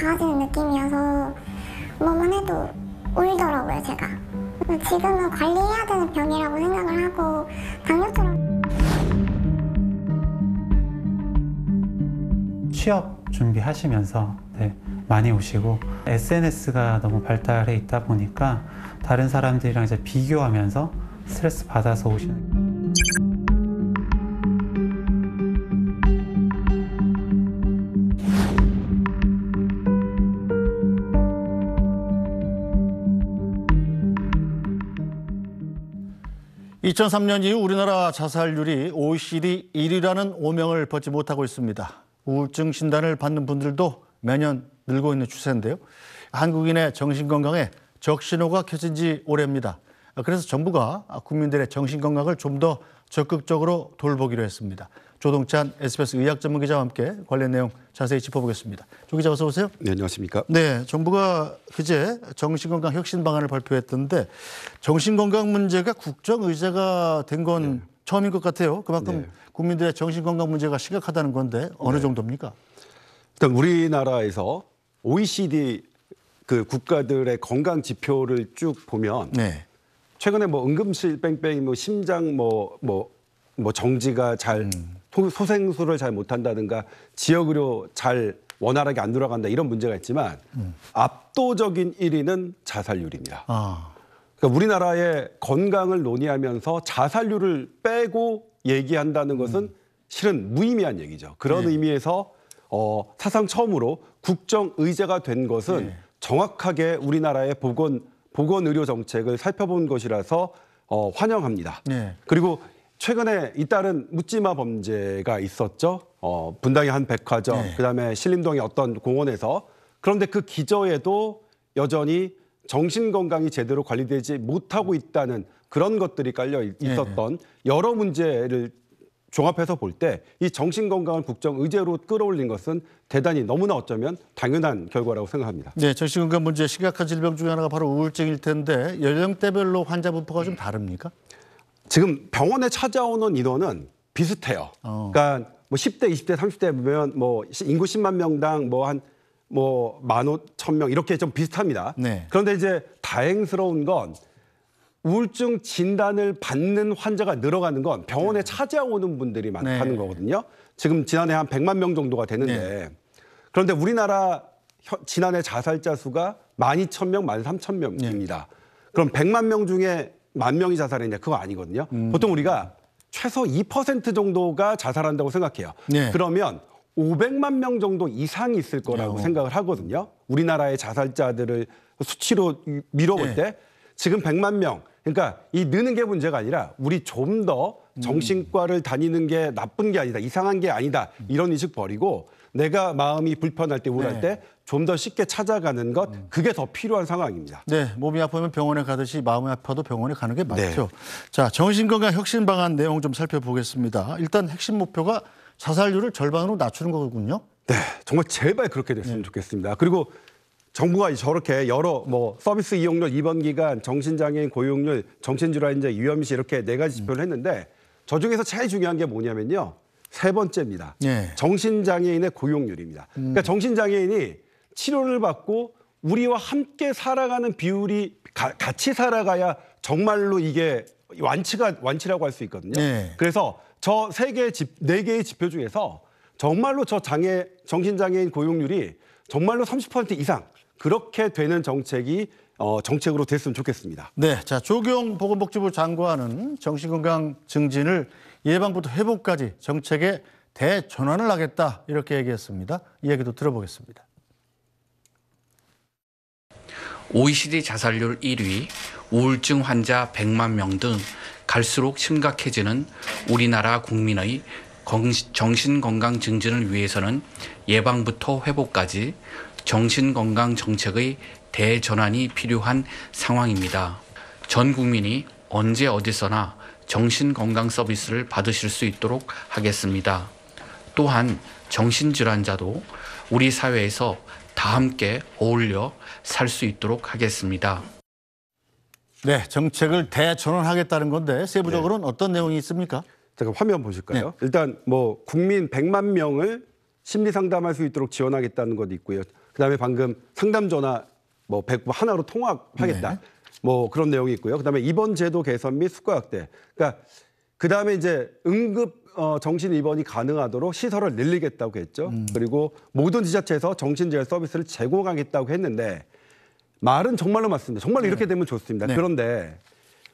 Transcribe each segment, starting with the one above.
작아지는 느낌이어서 뭐만 해도 울더라고요 제가 지금은 관리해야 되는 병이라고 생각을 하고 당뇨처럼 취업 준비하시면서 네, 많이 오시고 SNS가 너무 발달해 있다 보니까 다른 사람들이랑 이제 비교하면서 스트레스 받아서 오시는 2003년 이후 우리나라 자살률이 OECD 1위라는 오명을 벗지 못하고 있습니다. 우울증 진단을 받는 분들도 매년 늘고 있는 추세인데요. 한국인의 정신건강에 적신호가 켜진 지 오래입니다. 아, 그래서 정부가 국민들의 정신건강을 좀 더 적극적으로 돌보기로 했습니다. 조동찬 SBS 의학 전문 기자와 함께 관련 내용 자세히 짚어보겠습니다. 조 기자 어서 오세요. 네, 안녕하십니까. 네, 정부가 그제 정신건강 혁신 방안을 발표했던데 정신건강 문제가 국정의제가 된건 네. 처음인 것 같아요. 그만큼 네. 국민들의 정신건강 문제가 심각하다는 건데 어느 네. 정도입니까? 일단 우리나라에서 OECD 그 국가들의 건강 지표를 쭉 보면 네. 최근에 뭐 응급실 뺑뺑이 뭐 심장 뭐뭐뭐 뭐, 뭐 정지가 잘 음. 소생술을 잘 못한다든가 지역의료 잘 원활하게 안 돌아간다 이런 문제가 있지만 음. 압도적인 1위는 자살률입니다. 아. 그러니까 우리나라의 건강을 논의하면서 자살률을 빼고 얘기한다는 음. 것은 음. 실은 무의미한 얘기죠. 그런 네. 의미에서 어, 사상 처음으로 국정 의제가 된 것은 네. 정확하게 우리나라의 보건 보건 의료 정책을 살펴본 것이라서 어, 환영합니다. 네. 그리고 최근에 잇따른 묻지마 범죄가 있었죠. 어, 분당의 한 백화점, 네. 그다음에 신림동의 어떤 공원에서 그런데 그 기저에도 여전히 정신 건강이 제대로 관리되지 못하고 있다는 그런 것들이 깔려 네. 있었던 네. 여러 문제를 종합해서 볼 때 이 정신건강을 국정 의제로 끌어올린 것은 대단히 너무나 어쩌면 당연한 결과라고 생각합니다. 네, 정신건강 문제 심각한 질병 중 하나가 바로 우울증일 텐데 연령대별로 환자 분포가 좀 다릅니까? 지금 병원에 찾아오는 인원은 비슷해요. 어. 그러니까 뭐 10대, 20대, 30대 보면 뭐 인구 10만 명당 뭐 한 뭐만 오천 명 이렇게 좀 비슷합니다. 네. 그런데 이제 다행스러운 건 우울증 진단을 받는 환자가 늘어가는 건 병원에 네. 찾아오는 분들이 많다는 네. 거거든요. 지금 지난해 한 100만 명 정도가 되는데 네. 그런데 우리나라 지난해 자살자 수가 12,000명, 13,000명입니다. 그럼 100만 명 중에 만 명이 자살했냐 그거 아니거든요. 음. 보통 우리가 최소 2% 정도가 자살한다고 생각해요. 네. 그러면 500만 명 정도 이상이 있을 거라고 야. 생각을 하거든요. 우리나라의 자살자들을 수치로 미뤄볼 네. 때 지금 100만 명, 그러니까 이 느는 게 문제가 아니라 우리 좀 더 정신과를 다니는 게 나쁜 게 아니다, 이상한 게 아니다 이런 인식 버리고 내가 마음이 불편할 때 우울할 네. 때좀 더 쉽게 찾아가는 것 음. 그게 더 필요한 상황입니다. 네, 몸이 아프면 병원에 가듯이 마음이 아파도 병원에 가는 게 네. 맞죠. 네. 자, 정신건강 혁신 방안 내용 좀 살펴보겠습니다. 일단 핵심 목표가 자살률을 절반으로 낮추는 거군요. 네, 정말 제발 그렇게 됐으면 네. 좋겠습니다. 그리고 정부가 저렇게 여러 뭐 서비스 이용률, 입원 기간, 정신장애인 고용률, 정신질환인제 위험시 이렇게 네 가지 지표를 했는데 저 중에서 제일 중요한 게 뭐냐면요. 세 번째입니다. 예. 정신장애인의 고용률입니다. 음. 그러니까 정신장애인이 치료를 받고 우리와 함께 살아가는 비율이 가, 같이 살아가야 정말로 이게 완치가 완치라고 할 수 있거든요. 예. 그래서 저 세 개의 집, 네 개의 지표 중에서 정말로 저 장애 정신장애인 고용률이 정말로 30% 이상 그렇게 되는 정책이 어, 정책으로 됐으면 좋겠습니다. 네, 자 조경 보건복지부 장관은 정신건강 증진을 예방부터 회복까지 정책에 대전환을 하겠다 이렇게 얘기했습니다. 이 얘기도 들어보겠습니다. OECD 자살률 1위, 우울증 환자 100만 명 등 갈수록 심각해지는 우리나라 국민의 정신건강 증진을 위해서는 예방부터 회복까지 정신건강 정책의 대전환이 필요한 상황입니다. 전 국민이 언제 어디서나 정신건강 서비스를 받으실 수 있도록 하겠습니다. 또한 정신질환자도 우리 사회에서 다 함께 어울려 살 수 있도록 하겠습니다. 네, 정책을 대전환하겠다는 건데 세부적으로는 네. 어떤 내용이 있습니까? 제가 화면 보실까요? 네. 일단 뭐 국민 100만 명을 심리 상담할 수 있도록 지원하겠다는 것도 있고요. 그다음에 방금 상담 전화 뭐 백부 뭐 하나로 통합하겠다. 네. 뭐 그런 내용이 있고요. 그다음에 입원 제도 개선 및 수가 확대. 그러니까 그다음에 이제 응급 어, 정신 입원이 가능하도록 시설을 늘리겠다고 했죠. 음. 그리고 모든 지자체에서 정신재활 서비스를 제공하겠다고 했는데 말은 정말로 맞습니다. 정말 네. 이렇게 되면 좋습니다. 네. 그런데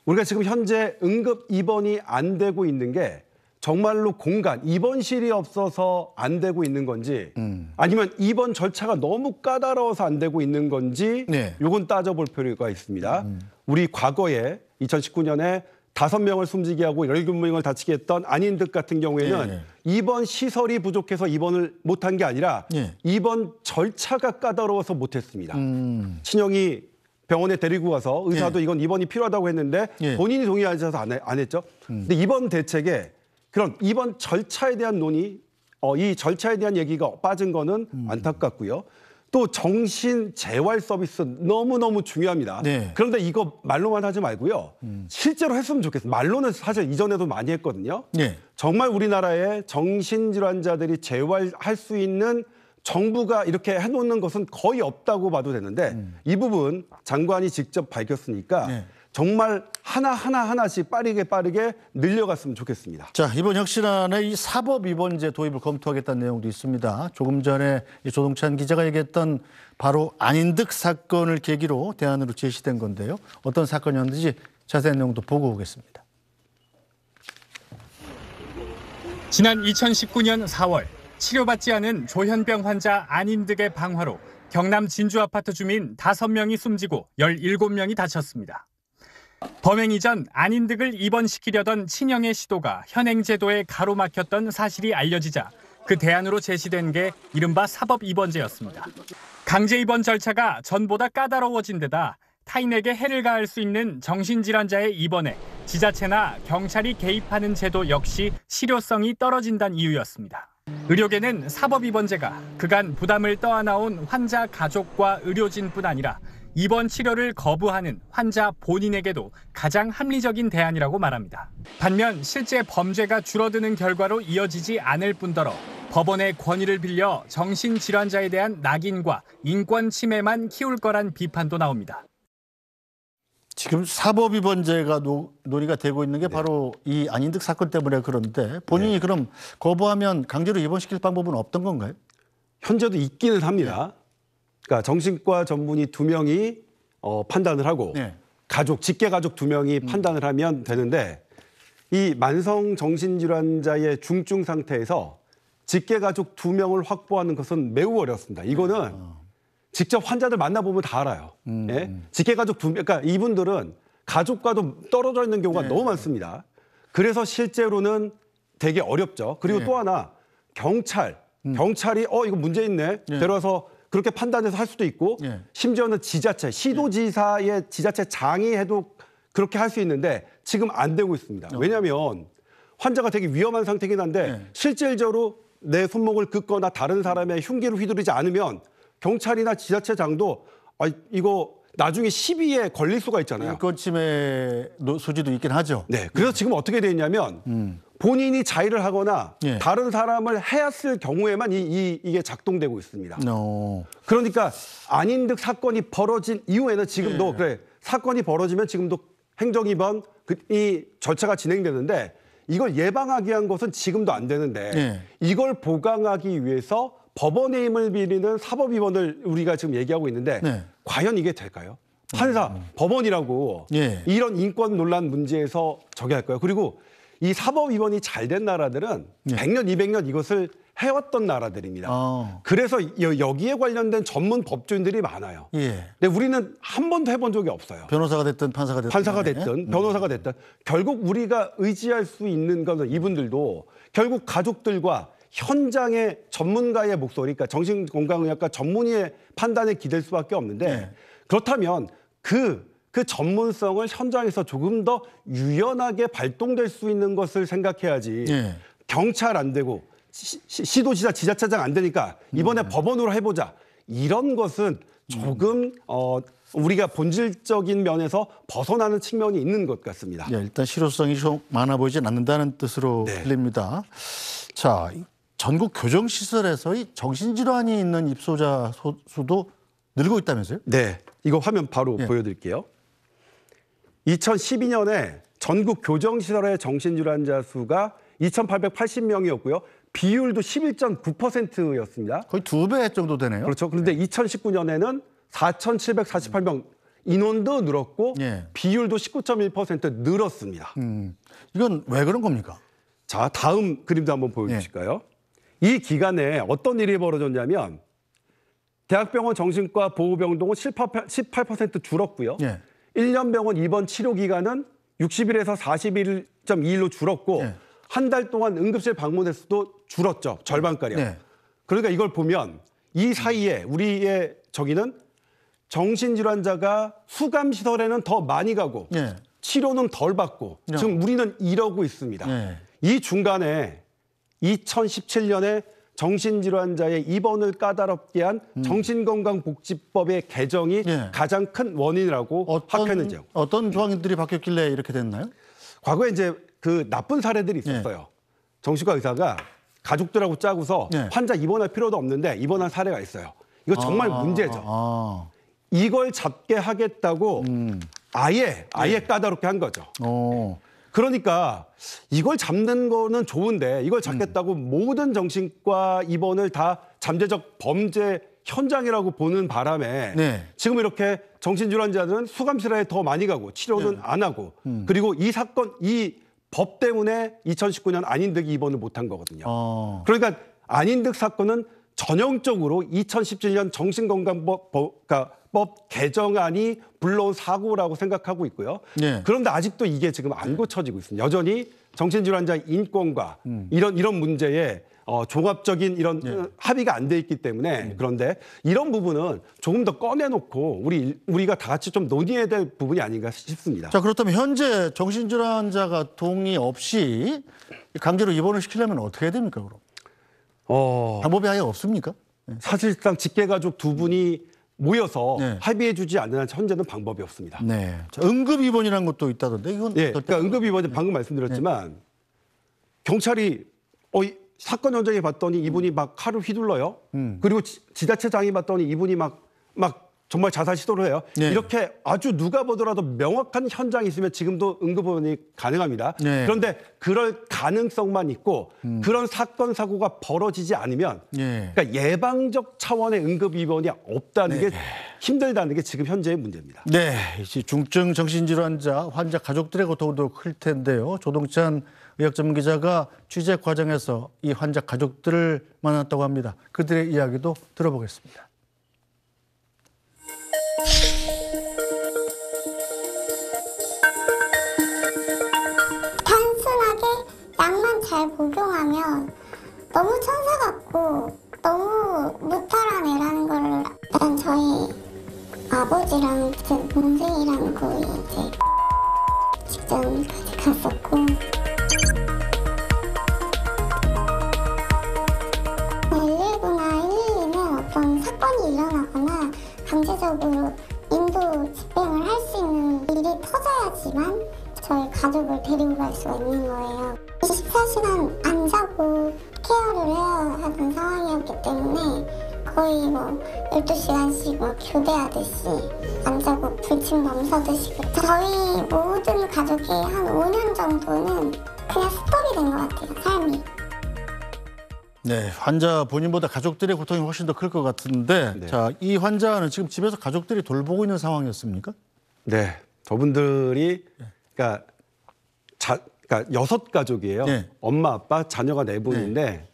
우리가 지금 현재 응급 입원이 안 되고 있는 게 정말로 공간 입원실이 없어서 안 되고 있는 건지 음. 아니면 입원 절차가 너무 까다로워서 안 되고 있는 건지 네. 요건 따져볼 필요가 있습니다. 음. 우리 과거에 2019년에 다섯 명을 숨지게 하고 열곱 명을 다치게 했던 아닌 듯 같은 경우에는 네. 예, 입원 예. 시설이 부족해서 입원을 못한 게 아니라 네. 예. 입원 절차가 까다로워서 못했습니다. 음. 친형이 병원에 데리고 가서 의사도 예. 이건 입원이 필요하다고 했는데 예. 본인이 동의하지 않아서 안, 했죠. 음. 근데 입원 대책에 그럼 이번 절차에 대한 논의, 어, 이 절차에 대한 얘기가 빠진 거는 음. 안타깝고요. 또 정신 재활 서비스 너무너무 중요합니다. 네. 그런데 이거 말로만 하지 말고요. 음. 실제로 했으면 좋겠어요 말로는 사실 이전에도 많이 했거든요. 네. 정말 우리나라에 정신질환자들이 재활할 수 있는 정부가 이렇게 해놓는 것은 거의 없다고 봐도 되는데 음. 이 부분 장관이 직접 밝혔으니까 네. 정말 하나하나 하나씩 빠르게 빠르게 늘려갔으면 좋겠습니다. 자, 이번 혁신안에 이 사법 입원제 도입을 검토하겠다는 내용도 있습니다. 조금 전에 조동찬 기자가 얘기했던 바로 안인득 사건을 계기로 대안으로 제시된 건데요. 어떤 사건이었는지 자세한 내용도 보고 오겠습니다. 지난 2019년 4월 치료받지 않은 조현병 환자 안인득의 방화로 경남 진주 아파트 주민 5명이 숨지고 17명이 다쳤습니다. 범행이 전안인 득을 입원시키려던 친형의 시도가 현행 제도에 가로막혔던 사실이 알려지자 그 대안으로 제시된 게 이른바 사법 입원제였습니다. 강제 입원 절차가 전보다 까다로워진 데다 타인에게 해를 가할 수 있는 정신질환자의 입원에 지자체나 경찰이 개입하는 제도 역시 실효성이 떨어진다는 이유였습니다. 의료계는 사법 입원제가 그간 부담을 떠안아온 환자 가족과 의료진뿐 아니라 입원 치료를 거부하는 환자 본인에게도 가장 합리적인 대안이라고 말합니다. 반면 실제 범죄가 줄어드는 결과로 이어지지 않을 뿐더러 법원의 권위를 빌려 정신질환자에 대한 낙인과 인권 침해만 키울 거란 비판도 나옵니다. 지금 사법 위반죄가 논의가 되고 있는 게 네. 바로 이 안인득 사건 때문에 그런데 본인이 네. 그럼 거부하면 강제로 입원시킬 방법은 없던 건가요? 현재도 있기는 합니다. 네. 그러니까 정신과 전문의 두 명이 어, 판단을 하고 네. 가족 직계 가족 두 명이 음. 판단을 하면 되는데 이 만성 정신질환자의 중증 상태에서 직계 가족 두 명을 확보하는 것은 매우 어렵습니다. 이거는 네. 어. 직접 환자들 만나보면 다 알아요. 음. 예? 음. 직계 가족 두 명, 그러니까 이분들은 가족과도 떨어져 있는 경우가 네. 너무 많습니다. 그래서 실제로는 되게 어렵죠. 그리고 네. 또 하나 경찰, 음. 경찰이 어 이거 문제 있네 네. 데려와서 그렇게 판단해서 할 수도 있고 예. 심지어는 지자체 시도지사의 예. 지자체 장이 해도 그렇게 할 수 있는데 지금 안 되고 있습니다. 어. 왜냐하면 환자가 되게 위험한 상태긴 한데 예. 실질적으로 내 손목을 긋거나 다른 사람의 흉기를 휘두르지 않으면 경찰이나 지자체장도 아 이거 나중에 시비에 걸릴 수가 있잖아요. 인권침해 그 소지도 있긴 하죠. 네. 그래서 지금 어떻게 돼냐면 음. 본인이 자의를 하거나 예. 다른 사람을 해였을 경우에만 이, 이, 이게 작동되고 있습니다. No. 어. 그러니까 아닌 듯 사건이 벌어진 이후에는 지금도 예. 그래 사건이 벌어지면 지금도 행정입원 그이 절차가 진행되는데 이걸 예방하기 위한 것은 지금도 안 되는데 예. 이걸 보강하기 위해서 법원의 힘을 빌리는 사법입원을 우리가 지금 얘기하고 있는데 네. 과연 이게 될까요? 판사, 음, 음. 법원이라고 예. 이런 인권 논란 문제에서 저기 할까요? 그리고 이 사법 위반이 잘된 나라들은 예. 100년, 200년 이것을 해왔던 나라들입니다. 아. 그래서 여기에 여 관련된 전문 법조인들이 많아요. 예. 근데 우리는 한 번도 해본 적이 없어요. 변호사가 됐든 판사가 됐든 판사가 됐든 음. 변호사가 됐든 결국 우리가 의지할 수 있는 것은 이분들도 결국 가족들과 현장의 전문가의 목소리, 그러니까 정신건강의학과 전문의의 판단에 기댈 수밖에 없는데 네. 그렇다면 그그 그 전문성을 현장에서 조금 더 유연하게 발동될 수 있는 것을 생각해야지 예. 경찰 안 되고 시, 도지사 지자체장 안 되니까 이번에 음. 법원으로 해보자 이런 것은 조금 음. 어, 우리가 본질적인 면에서 벗어나는 측면이 있는 것 같습니다. 예, 일단 실효성이 좀 많아 보이진 않는다는 뜻으로 네. 들립니다. 자, 전국 교정시설에서 의 정신질환이 있는 입소자 소, 수도 늘고 있다면서요? 네. 이거 화면 바로 예. 보여드릴게요. 2012년에 전국 교정시설의 정신질환자 수가 2,880명이었고요. 비율도 11.9%였습니다. 거의 두 배 정도 되네요. 그렇죠. 그런데 네. 2019년에는 4,748명 인원도 늘었고 예. 비율도 19.1% 늘었습니다. 음, 이건 왜 그런 겁니까? 자, 다음 그림도 한번 보여주실까요? 예. 이 기간에 어떤 일이 벌어졌냐면 대학병원 정신과 보호병동은 18%, 18% 줄었고요. 예. 1년 병원 입원 치료 기간은 60일에서 41.2일로 줄었고 예. 한달 동안 응급실 방문 횟수도 줄었죠. 절반가량. 예. 그러니까 이걸 보면 이 사이에 우리의 저기는 정신질환자가 수감시설에는 더 많이 가고 예. 치료는 덜 받고 네. 지금 우리는 이러고 있습니다. 네. 이 중간에 2017년에 정신질환자의 입원을 까다롭게 한 음. 정신건강복지법의 개정이 예. 가장 큰 원인이라고 어했 학회는 어떤 조항들이 바뀌었길래 이렇게 됐나요? 과거에 이제 그 나쁜 사례들이 있었어요. 예. 정신과 의사가 가족들하고 짜고서 예. 환자 입원할 필요도 없는데 입원한 사례가 있어요. 이거 정말 아, 아 문제죠. 아. 이걸 잡게 하겠다고 음. 아예 아예 예. 까다롭게 한 거죠. 오. 어. 그러니까 이걸 잡는 거는 좋은데 이걸 잡겠다고 음. 모든 정신과 입원을 다 잠재적 범죄 현장이라고 보는 바람에 네. 지금 이렇게 정신질환자들은 수감실에 더 많이 가고 치료는 네. 안 하고 음. 그리고 이 사건 이 법 때문에 2019년 안인득이 입원을 못 한 거거든요. 어. 그러니까 안인득 사건은 전형적으로 2017년 정신건강법 그러니까 민법 개정안이 불러온 사고라고 생각하고 있고요. 네. 그런데 아직도 이게 지금 안 고쳐지고 있습니다. 여전히 정신질환자 인권과 음. 이런 이런 문제에 어, 종합적인 이런 네. 합의가 안 돼 있기 때문에 네. 그런데 이런 부분은 조금 더 꺼내놓고 우리 우리가 다 같이 좀 논의해야 될 부분이 아닌가 싶습니다. 자 그렇다면 현재 정신질환자가 동의 없이 강제로 입원을 시키려면 어떻게 해야 됩니까 그럼? 어... 방법이 아예 없습니까? 예. 사실상 직계가족 두 분이 모여서 네. 합의해주지 않는 한 현재는 방법이 없습니다. 네. 응급 입원이라는 것도 있다던데 이건 예, 그러니까 응급 입원이 방금 말씀드렸지만 네. 경찰이 어, 이, 사건 현장에 봤더니 이분이 막 칼을 휘둘러요. 음. 그리고 지, 자체장이 봤더니 이분이 막막 정말 자살 시도를 해요. 네. 이렇게 아주 누가 보더라도 명확한 현장이 있으면 지금도 응급원이 가능합니다. 네. 그런데 그럴 가능성만 있고 음. 그런 사건 사고가 벌어지지 않으면 네. 그러니까 예방적 차원의 응급 입원이 없다는 네. 게 힘들다는 게 지금 현재의 문제입니다. 네, 이제 중증 정신질환자 환자 가족들의 고통도 클 텐데요. 조동찬 의학 전문 기자가 취재 과정에서 이 환자 가족들을 만났다고 합니다. 그들의 이야기도 들어보겠습니다. 너무 천사 같고 너무 무탈한 애라는 걸 일단 저희 아버지랑 동생이랑 그 이제 직장까지 갔었고 119나 112는 어떤 사건이 일어나거나 강제적으로 인도 집행을 할 수 있는 일이 터져야지만 저희 가족을 데리고 갈 수가 있는 거예요. 24시간 안 자고 스캔으로 하던 상황이었기 때문에 거의 뭐 12시간씩 뭐 교대하듯이 안 자고 불침 넘사듯이 그 저희 모든 가족이 한 5년 정도는 그냥 스톱이 된 것 같아요, 삶이. 네, 환자 본인보다 가족들의 고통이 훨씬 더클것 같은데 네. 자, 이 환자는 지금 집에서 가족들이 돌보고 있는 상황이었습니까? 네, 저분들이 네. 그러니까 자, 그러니까 여섯 가족이에요. 네. 엄마, 아빠, 자녀가 네 분인데 네.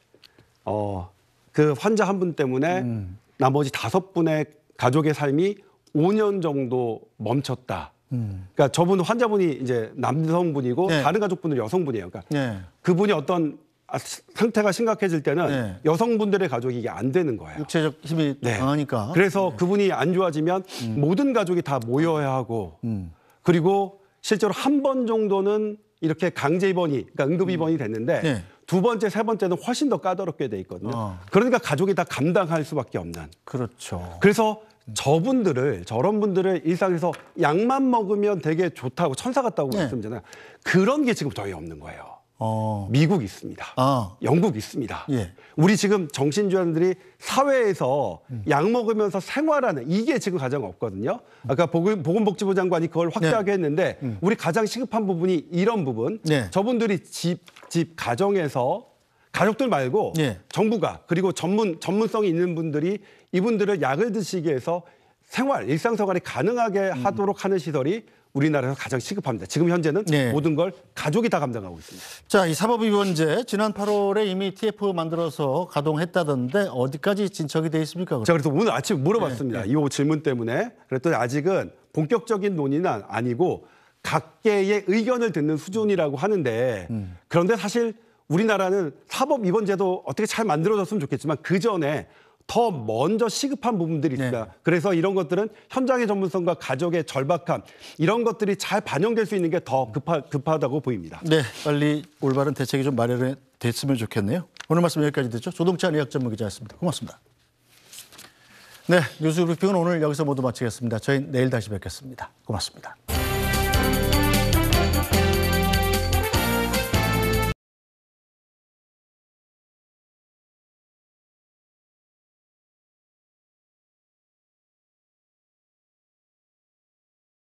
어, 그 환자 한 분 때문에 음. 나머지 다섯 분의 가족의 삶이 5년 정도 멈췄다. 음. 그러니까 저분 환자분이 이제 남성분이고 네. 다른 가족분은 여성분이에요. 그러니까 네. 그분이 어떤 아, 상태가 심각해질 때는 네. 여성분들의 가족이 이게 안 되는 거예요. 육체적 힘이 네. 강하니까. 그래서 네. 그분이 안 좋아지면 음. 모든 가족이 다 모여야 하고 음. 그리고 실제로 한 번 정도는 이렇게 강제 입원이, 그러니까 응급 음. 입원이 됐는데 네. 두 번째, 세 번째는 훨씬 더 까다롭게 돼 있거든요. 어. 그러니까 가족이 다 감당할 수밖에 없는. 그렇죠. 그래서 저분들을 저런 분들을 일상에서 약만 먹으면 되게 좋다고 천사 같다고 네. 말씀드잖아요. 그런 게 지금 저희 없는 거예요. 어. 미국 있습니다. 아. 영국 있습니다. 예. 우리 지금 정신질환들이 사회에서 음. 약 먹으면서 생활하는 이게 지금 가장 없거든요. 아까 보건, 보건복지부 장관이 그걸 확대하게 네. 했는데 음. 우리 가장 시급한 부분이 이런 부분. 네. 저분들이 집, 집 가정에서 가족들 말고 네. 정부가 그리고 전문 전문성이 있는 분들이 이분들을 약을 드시게 해서 생활 일상생활이 가능하게 음. 하도록 하는 시설이 우리나라에서 가장 시급합니다. 지금 현재는 네. 모든 걸 가족이 다 감당하고 있습니다. 자, 이 사법위원제 지난 8월에 이미 TF 만들어서 가동했다던데 어디까지 진척이 돼 있습니까? 그럼? 자, 그래서 오늘 아침 물어봤습니다. 네, 네, 이 질문 때문에 그랬더니 아직은 본격적인 논의는 아니고 각계의 의견을 듣는 수준이라고 하는데 음. 그런데 사실 우리나라는 사법 입원 제도 어떻게 잘 만들어졌으면 좋겠지만 그 전에 더 먼저 시급한 부분들이 있다. 네. 그래서 이런 것들은 현장의 전문성과 가족의 절박함 이런 것들이 잘 반영될 수 있는 게 더 급하, 급하다고 보입니다. 네, 빨리 올바른 대책이 좀 마련됐으면 좋겠네요. 오늘 말씀 여기까지 듣죠. 조동찬 의학 전문 기자였습니다. 고맙습니다. 네, 뉴스 브리핑은 오늘 여기서 모두 마치겠습니다. 저희 내일 다시 뵙겠습니다. 고맙습니다.